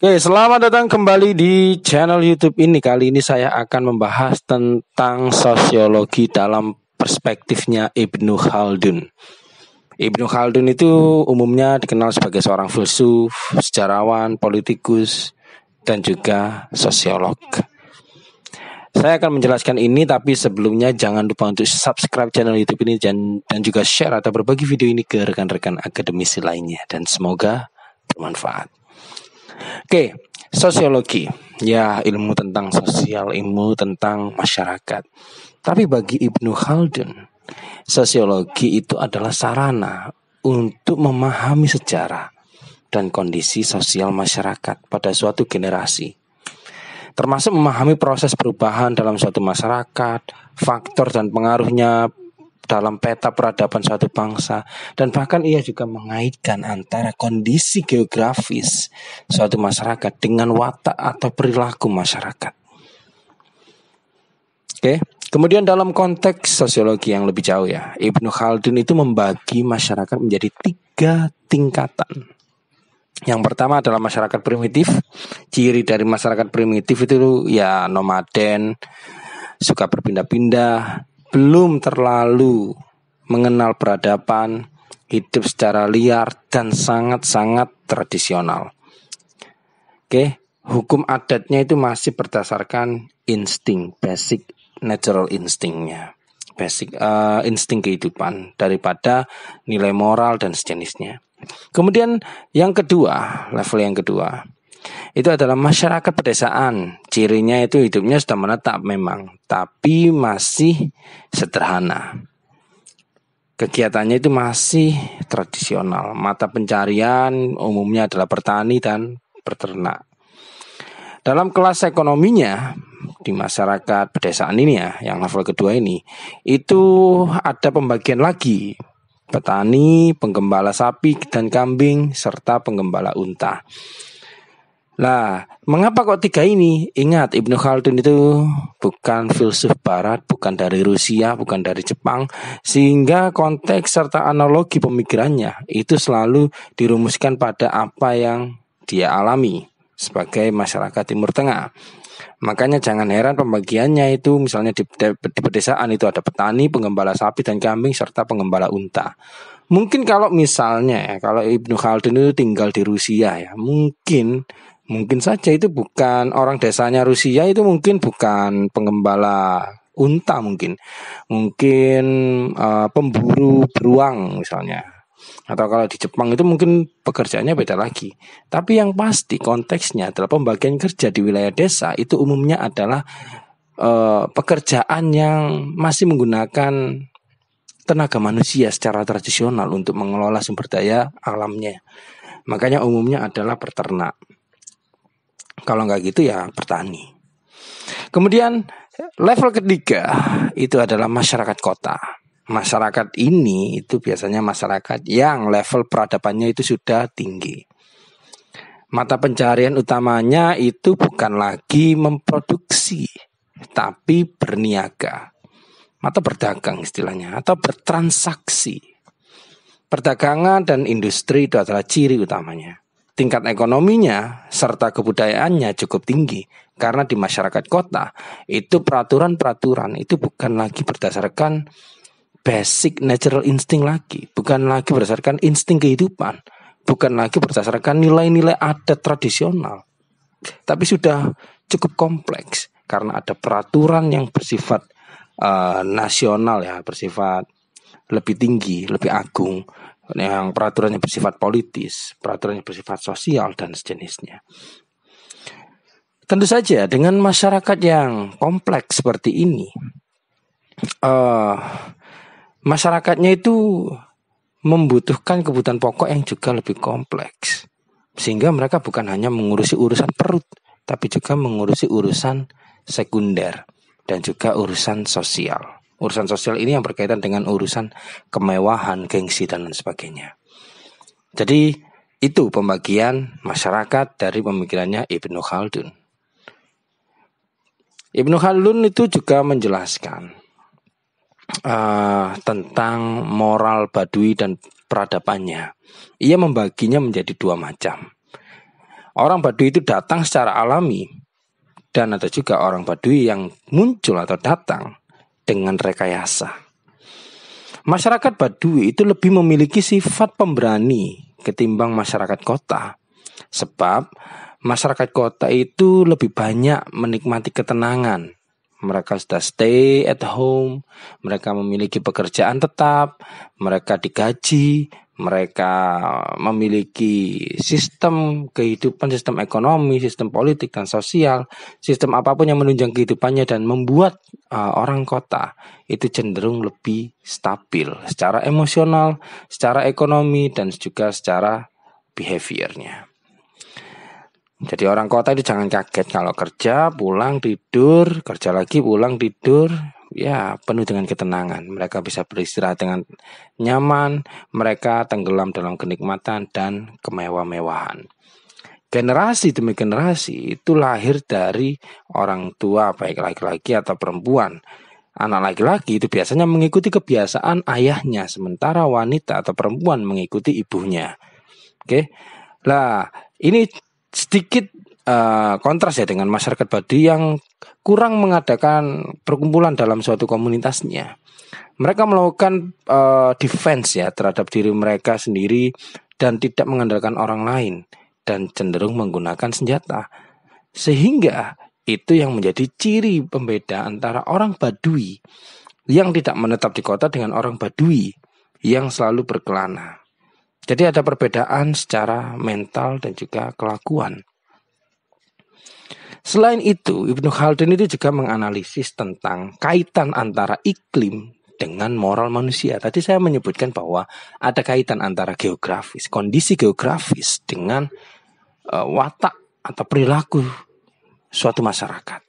Oke, selamat datang kembali di channel YouTube ini. Kali ini saya akan membahas tentang sosiologi dalam perspektifnya Ibnu Khaldun. Ibnu Khaldun itu umumnya dikenal sebagai seorang filsuf, sejarawan, politikus, dan juga sosiolog. Saya akan menjelaskan ini, tapi sebelumnya jangan lupa untuk subscribe channel YouTube ini dan, dan juga share atau berbagi video ini ke rekan-rekan akademisi lainnya. Dan semoga bermanfaat. Oke, sosiologi. Ya, ilmu tentang sosial, ilmu tentang masyarakat. Tapi bagi Ibnu Khaldun, sosiologi itu adalah sarana untuk memahami sejarah dan kondisi sosial masyarakat pada suatu generasi. Termasuk memahami proses perubahan dalam suatu masyarakat, faktor dan pengaruhnya dalam peta peradaban suatu bangsa dan bahkan ia juga mengaitkan antara kondisi geografis suatu masyarakat dengan watak atau perilaku masyarakat. Oke. Kemudian dalam konteks sosiologi yang lebih jauh ya, Ibnu Khaldun itu membagi masyarakat menjadi tiga tingkatan. Yang pertama adalah masyarakat primitif. Ciri dari masyarakat primitif itu ya nomaden, suka berpindah-pindah, belum terlalu mengenal peradaban, hidup secara liar dan sangat-sangat tradisional. Oke, hukum adatnya itu masih berdasarkan insting, basic natural instingnya, basic uh, insting kehidupan daripada nilai moral dan sejenisnya. Kemudian yang kedua, level yang kedua itu adalah masyarakat pedesaan cirinya itu hidupnya sudah menetap memang, tapi masih sederhana. Kegiatannya itu masih tradisional. Mata pencarian umumnya adalah bertani dan peternak. Dalam kelas ekonominya di masyarakat pedesaan ini ya, yang level kedua ini, itu ada pembagian lagi petani, penggembala sapi dan kambing, serta penggembala unta. Lah, mengapa kok tiga ini? Ingat, Ibnu Khaldun itu bukan filsuf barat, bukan dari Rusia, bukan dari Jepang, sehingga konteks serta analogi pemikirannya itu selalu dirumuskan pada apa yang dia alami sebagai masyarakat Timur Tengah. Makanya jangan heran pembagiannya itu misalnya di, di pedesaan itu ada petani, penggembala sapi dan kambing serta penggembala unta. Mungkin kalau misalnya ya, kalau Ibnu Khaldun itu tinggal di Rusia ya, mungkin Mungkin saja itu bukan orang desanya Rusia itu mungkin bukan pengembala unta mungkin. Mungkin uh, pemburu beruang misalnya. Atau kalau di Jepang itu mungkin pekerjaannya beda lagi. Tapi yang pasti konteksnya adalah pembagian kerja di wilayah desa itu umumnya adalah uh, pekerjaan yang masih menggunakan tenaga manusia secara tradisional untuk mengelola sumber daya alamnya. Makanya umumnya adalah peternak. Kalau nggak gitu ya petani. Kemudian level ketiga itu adalah masyarakat kota. Masyarakat ini itu biasanya masyarakat yang level peradabannya itu sudah tinggi. Mata pencarian utamanya itu bukan lagi memproduksi, tapi berniaga. atau berdagang istilahnya atau bertransaksi. Perdagangan dan industri itu adalah ciri utamanya tingkat ekonominya serta kebudayaannya cukup tinggi karena di masyarakat kota itu peraturan-peraturan itu bukan lagi berdasarkan basic natural instinct lagi, bukan lagi berdasarkan insting kehidupan, bukan lagi berdasarkan nilai-nilai adat tradisional. Tapi sudah cukup kompleks karena ada peraturan yang bersifat uh, nasional ya, bersifat lebih tinggi, lebih agung, yang peraturannya bersifat politis, peraturannya bersifat sosial dan sejenisnya. Tentu saja dengan masyarakat yang kompleks seperti ini, uh, masyarakatnya itu membutuhkan kebutuhan pokok yang juga lebih kompleks, sehingga mereka bukan hanya mengurusi urusan perut, tapi juga mengurusi urusan sekunder dan juga urusan sosial. Urusan sosial ini yang berkaitan dengan urusan kemewahan, gengsi dan lain sebagainya. Jadi itu pembagian masyarakat dari pemikirannya Ibnu Khaldun. Ibnu Khaldun itu juga menjelaskan uh, tentang moral Badui dan peradabannya. Ia membaginya menjadi dua macam. Orang Badui itu datang secara alami dan ada juga orang Badui yang muncul atau datang dengan rekayasa. Masyarakat Badui itu lebih memiliki sifat pemberani ketimbang masyarakat kota. Sebab masyarakat kota itu lebih banyak menikmati ketenangan. Mereka sudah stay at home, mereka memiliki pekerjaan tetap, mereka digaji, mereka memiliki sistem kehidupan, sistem ekonomi, sistem politik dan sosial, sistem apapun yang menunjang kehidupannya dan membuat uh, orang kota itu cenderung lebih stabil secara emosional, secara ekonomi dan juga secara behaviornya. Jadi orang kota itu jangan kaget kalau kerja, pulang, tidur, kerja lagi, pulang, tidur, ya penuh dengan ketenangan. Mereka bisa beristirahat dengan nyaman, mereka tenggelam dalam kenikmatan dan kemewah-mewahan. Generasi demi generasi itu lahir dari orang tua baik laki-laki atau perempuan. Anak laki-laki itu biasanya mengikuti kebiasaan ayahnya, sementara wanita atau perempuan mengikuti ibunya. Oke, lah ini sedikit eh, kontras ya dengan masyarakat Badui yang kurang mengadakan perkumpulan dalam suatu komunitasnya. Mereka melakukan uh, defense ya terhadap diri mereka sendiri dan tidak mengandalkan orang lain dan cenderung menggunakan senjata. Sehingga itu yang menjadi ciri pembeda antara orang Badui yang tidak menetap di kota dengan orang Badui yang selalu berkelana. Jadi ada perbedaan secara mental dan juga kelakuan. Selain itu, Ibnu Khaldun itu juga menganalisis tentang kaitan antara iklim dengan moral manusia. Tadi saya menyebutkan bahwa ada kaitan antara geografis, kondisi geografis dengan uh, watak atau perilaku suatu masyarakat.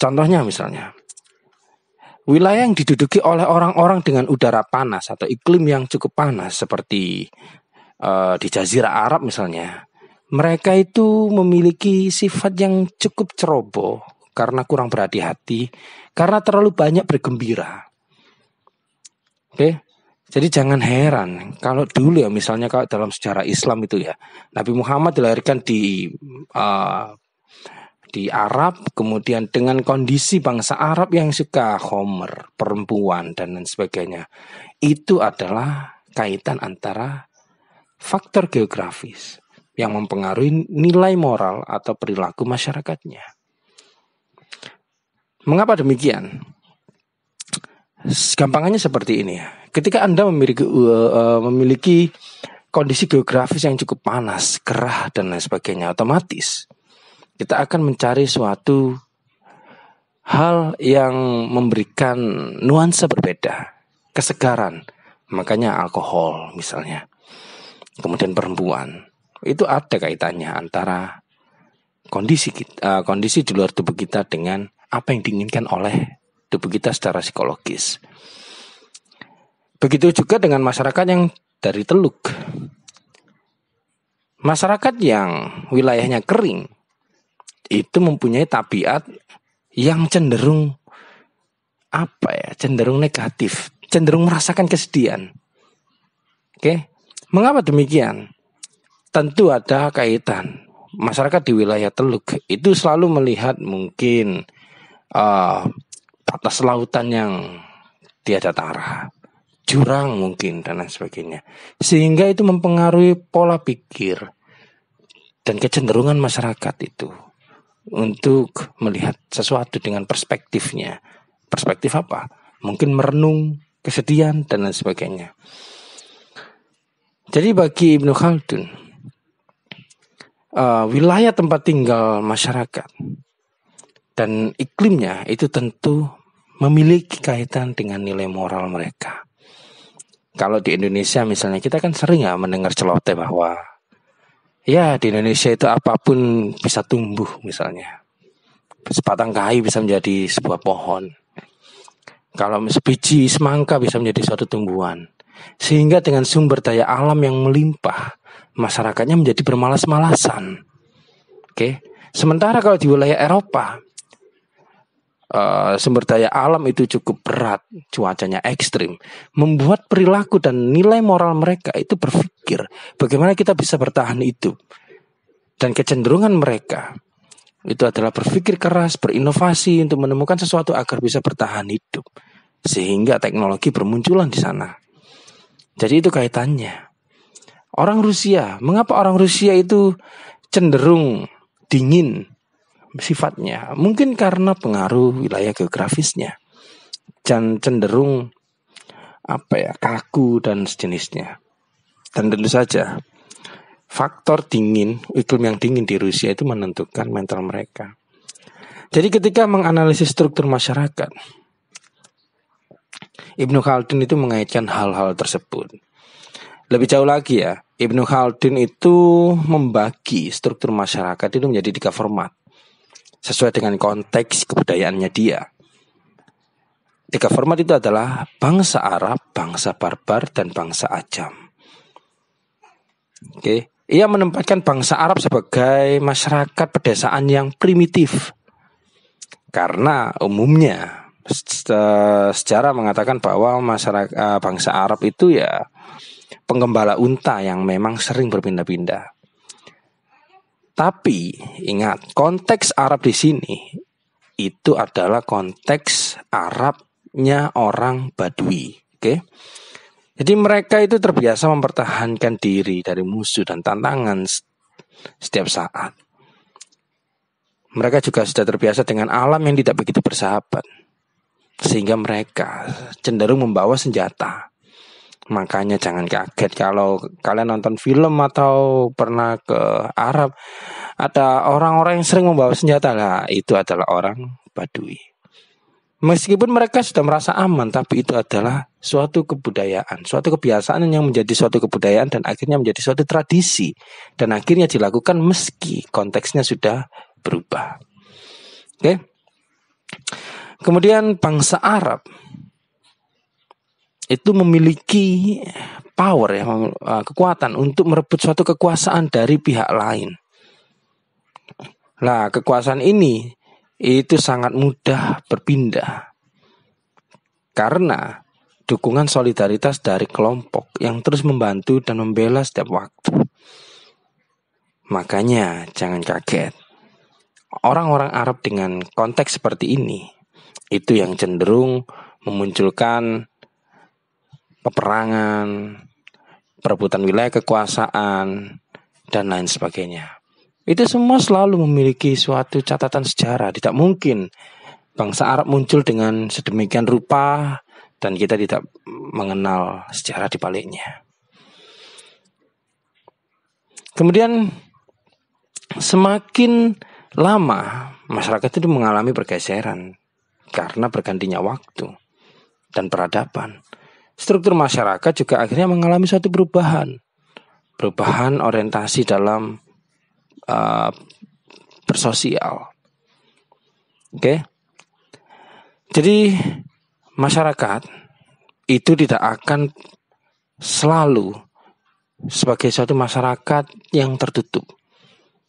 Contohnya misalnya, wilayah yang diduduki oleh orang-orang dengan udara panas atau iklim yang cukup panas seperti uh, di Jazirah Arab misalnya, mereka itu memiliki sifat yang cukup ceroboh karena kurang berhati-hati, karena terlalu banyak bergembira. Oke, jadi jangan heran kalau dulu ya misalnya kalau dalam sejarah Islam itu ya Nabi Muhammad dilahirkan di uh, di Arab kemudian dengan kondisi bangsa Arab yang suka homer perempuan dan lain sebagainya itu adalah kaitan antara faktor geografis yang mempengaruhi nilai moral atau perilaku masyarakatnya. Mengapa demikian? Gampangannya seperti ini ya. Ketika Anda memiliki uh, memiliki kondisi geografis yang cukup panas, kerah dan lain sebagainya, otomatis kita akan mencari suatu hal yang memberikan nuansa berbeda, kesegaran. Makanya alkohol misalnya. Kemudian perempuan. Itu ada kaitannya antara kondisi kita, uh, eh, kondisi di luar tubuh kita dengan apa yang diinginkan oleh tubuh kita secara psikologis. Begitu juga dengan masyarakat yang dari teluk. Masyarakat yang wilayahnya kering itu mempunyai tabiat yang cenderung apa ya? Cenderung negatif, cenderung merasakan kesedihan. Oke. Mengapa demikian? tentu ada kaitan. Masyarakat di wilayah Teluk itu selalu melihat mungkin uh, batas lautan yang tiada tara, jurang mungkin dan lain sebagainya. Sehingga itu mempengaruhi pola pikir dan kecenderungan masyarakat itu untuk melihat sesuatu dengan perspektifnya. Perspektif apa? Mungkin merenung, kesedihan dan lain sebagainya. Jadi bagi Ibnu Khaldun, uh, wilayah tempat tinggal masyarakat dan iklimnya itu tentu memiliki kaitan dengan nilai moral mereka. Kalau di Indonesia misalnya kita kan sering ya mendengar celoteh bahwa ya di Indonesia itu apapun bisa tumbuh misalnya. Sepatang kayu bisa menjadi sebuah pohon. Kalau sebiji semangka bisa menjadi suatu tumbuhan. Sehingga dengan sumber daya alam yang melimpah, masyarakatnya menjadi bermalas-malasan. Oke. Okay? Sementara kalau di wilayah Eropa uh, sumber daya alam itu cukup berat, cuacanya ekstrim, membuat perilaku dan nilai moral mereka itu berpikir bagaimana kita bisa bertahan hidup. Dan kecenderungan mereka itu adalah berpikir keras, berinovasi untuk menemukan sesuatu agar bisa bertahan hidup. Sehingga teknologi bermunculan di sana. Jadi itu kaitannya. Orang Rusia, mengapa orang Rusia itu cenderung dingin sifatnya? Mungkin karena pengaruh wilayah geografisnya. Dan cenderung apa ya, kaku dan sejenisnya. Dan tentu saja faktor dingin, iklim yang dingin di Rusia itu menentukan mental mereka. Jadi ketika menganalisis struktur masyarakat, Ibnu Khaldun itu mengaitkan hal-hal tersebut. Lebih jauh lagi ya, Ibnu Khaldun itu membagi struktur masyarakat itu menjadi tiga format sesuai dengan konteks kebudayaannya dia. Tiga format itu adalah bangsa Arab, bangsa barbar, dan bangsa ajam. Oke, ia menempatkan bangsa Arab sebagai masyarakat pedesaan yang primitif. Karena umumnya sejarah mengatakan bahwa masyarakat eh, bangsa Arab itu ya penggembala unta yang memang sering berpindah-pindah. Tapi ingat, konteks Arab di sini itu adalah konteks Arabnya orang Badui. Oke. Okay? Jadi mereka itu terbiasa mempertahankan diri dari musuh dan tantangan setiap saat. Mereka juga sudah terbiasa dengan alam yang tidak begitu bersahabat. Sehingga mereka cenderung membawa senjata Makanya jangan kaget kalau kalian nonton film atau pernah ke Arab ada orang-orang yang sering membawa senjata lah itu adalah orang Badui. Meskipun mereka sudah merasa aman, tapi itu adalah suatu kebudayaan, suatu kebiasaan yang menjadi suatu kebudayaan dan akhirnya menjadi suatu tradisi dan akhirnya dilakukan meski konteksnya sudah berubah. Oke. Okay? Kemudian bangsa Arab itu memiliki power ya eh, kekuatan untuk merebut suatu kekuasaan dari pihak lain. Nah, kekuasaan ini itu sangat mudah berpindah karena dukungan solidaritas dari kelompok yang terus membantu dan membela setiap waktu. Makanya jangan kaget. Orang-orang Arab dengan konteks seperti ini itu yang cenderung memunculkan peperangan, perebutan wilayah kekuasaan, dan lain sebagainya. Itu semua selalu memiliki suatu catatan sejarah. Tidak mungkin bangsa Arab muncul dengan sedemikian rupa dan kita tidak mengenal sejarah di baliknya. Kemudian semakin lama masyarakat itu mengalami pergeseran karena bergantinya waktu dan peradaban struktur masyarakat juga akhirnya mengalami suatu perubahan. Perubahan orientasi dalam uh, bersosial. Oke. Okay? Jadi masyarakat itu tidak akan selalu sebagai suatu masyarakat yang tertutup.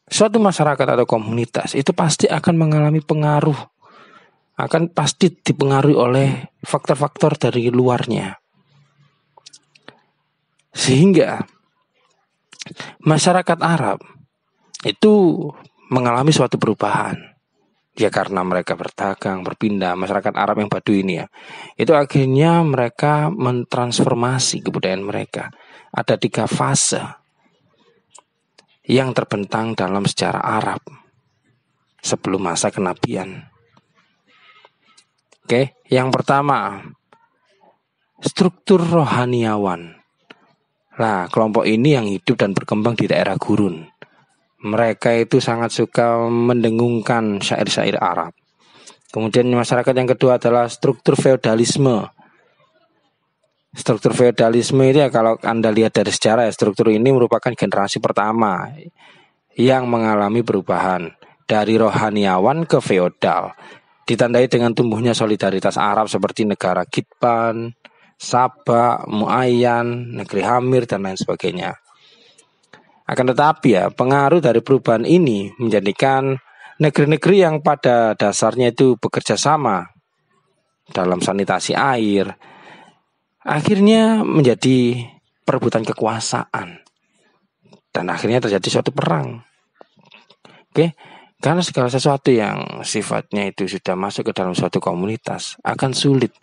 Suatu masyarakat atau komunitas itu pasti akan mengalami pengaruh akan pasti dipengaruhi oleh faktor-faktor dari luarnya. Sehingga masyarakat Arab itu mengalami suatu perubahan. Ya karena mereka berdagang, berpindah, masyarakat Arab yang badu ini ya. Itu akhirnya mereka mentransformasi kebudayaan mereka. Ada tiga fase yang terbentang dalam sejarah Arab sebelum masa kenabian. Oke, yang pertama struktur rohaniawan Nah, kelompok ini yang hidup dan berkembang di daerah gurun. Mereka itu sangat suka mendengungkan syair-syair Arab. Kemudian masyarakat yang kedua adalah struktur feodalisme. Struktur feodalisme ini ya kalau Anda lihat dari sejarah ya, struktur ini merupakan generasi pertama yang mengalami perubahan dari rohaniawan ke feodal ditandai dengan tumbuhnya solidaritas Arab seperti negara Kitban, Sabak, Muayyan, negeri Hamir dan lain sebagainya. Akan tetapi ya, pengaruh dari perubahan ini menjadikan negeri-negeri yang pada dasarnya itu bekerja sama dalam sanitasi air akhirnya menjadi perebutan kekuasaan dan akhirnya terjadi suatu perang. Oke, karena segala sesuatu yang sifatnya itu sudah masuk ke dalam suatu komunitas akan sulit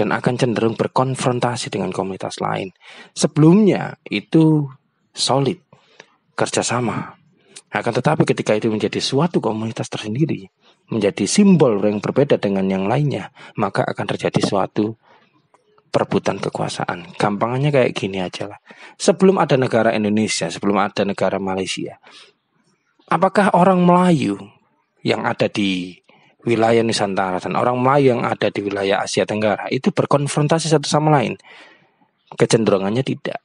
dan akan cenderung berkonfrontasi dengan komunitas lain. Sebelumnya itu solid, kerjasama. Akan tetapi ketika itu menjadi suatu komunitas tersendiri, menjadi simbol yang berbeda dengan yang lainnya, maka akan terjadi suatu perebutan kekuasaan. Gampangannya kayak gini aja lah. Sebelum ada negara Indonesia, sebelum ada negara Malaysia, apakah orang Melayu yang ada di wilayah Nusantara dan orang Melayu yang ada di wilayah Asia Tenggara itu berkonfrontasi satu sama lain. Kecenderungannya tidak.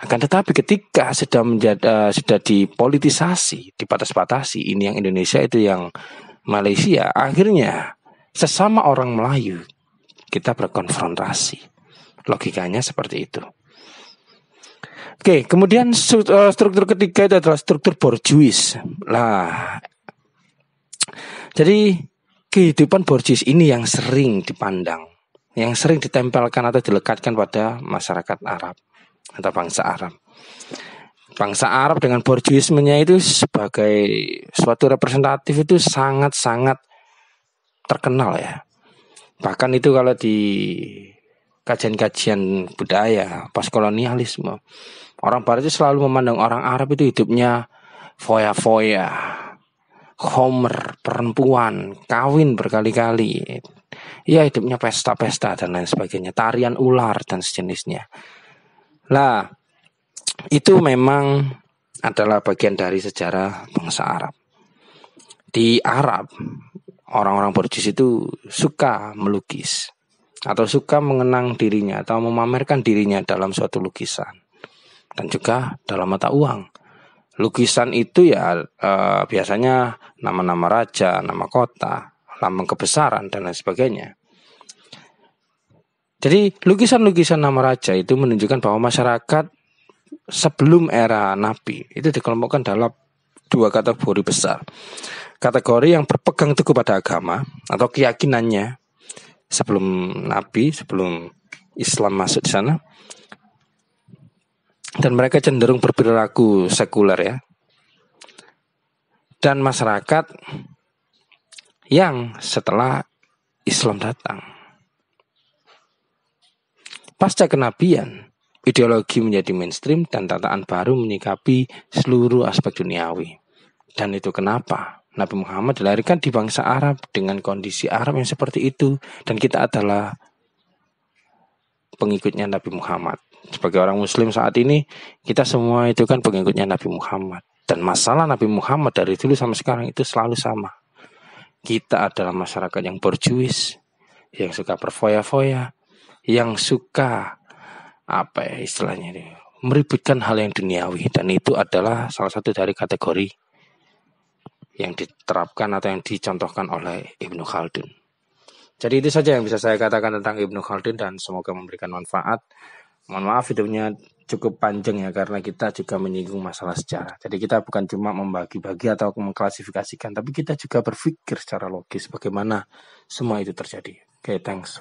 Akan tetapi ketika sudah menjadi uh, sudah dipolitisasi, dipatas patasi ini yang Indonesia itu yang Malaysia, akhirnya sesama orang Melayu kita berkonfrontasi. Logikanya seperti itu. Oke, kemudian eh, struktur ketiga itu adalah struktur borjuis. Nah, jadi kehidupan borjis ini yang sering dipandang, yang sering ditempelkan atau dilekatkan pada masyarakat Arab atau bangsa Arab. Bangsa Arab dengan borjuismenya itu sebagai suatu representatif itu sangat-sangat terkenal ya. Bahkan itu kalau di kajian-kajian budaya pas kolonialisme, orang barat itu selalu memandang orang Arab itu hidupnya foya-foya, Homer perempuan kawin berkali-kali ya hidupnya pesta-pesta dan lain sebagainya tarian ular dan sejenisnya lah itu memang adalah bagian dari sejarah bangsa Arab di Arab orang-orang borjuis itu suka melukis atau suka mengenang dirinya atau memamerkan dirinya dalam suatu lukisan dan juga dalam mata uang Lukisan itu ya eh, biasanya nama-nama raja, nama kota, lambang kebesaran dan lain sebagainya. Jadi lukisan-lukisan nama raja itu menunjukkan bahwa masyarakat sebelum era Nabi itu dikelompokkan dalam dua kategori besar. Kategori yang berpegang teguh pada agama atau keyakinannya sebelum Nabi, sebelum Islam masuk di sana dan mereka cenderung berperilaku sekuler ya. Dan masyarakat yang setelah Islam datang. Pasca kenabian, ideologi menjadi mainstream dan tataan baru menyikapi seluruh aspek duniawi. Dan itu kenapa Nabi Muhammad dilahirkan di bangsa Arab dengan kondisi Arab yang seperti itu dan kita adalah pengikutnya Nabi Muhammad sebagai orang muslim saat ini kita semua itu kan pengikutnya Nabi Muhammad dan masalah Nabi Muhammad dari dulu sampai sekarang itu selalu sama kita adalah masyarakat yang berjuis, yang suka berfoya-foya yang suka apa ya istilahnya ini meributkan hal yang duniawi dan itu adalah salah satu dari kategori yang diterapkan atau yang dicontohkan oleh Ibnu Khaldun. Jadi itu saja yang bisa saya katakan tentang Ibnu Khaldun dan semoga memberikan manfaat. Mohon maaf videonya cukup panjang ya karena kita juga menyinggung masalah sejarah. Jadi kita bukan cuma membagi-bagi atau mengklasifikasikan, tapi kita juga berpikir secara logis bagaimana semua itu terjadi. Oke, okay, thanks.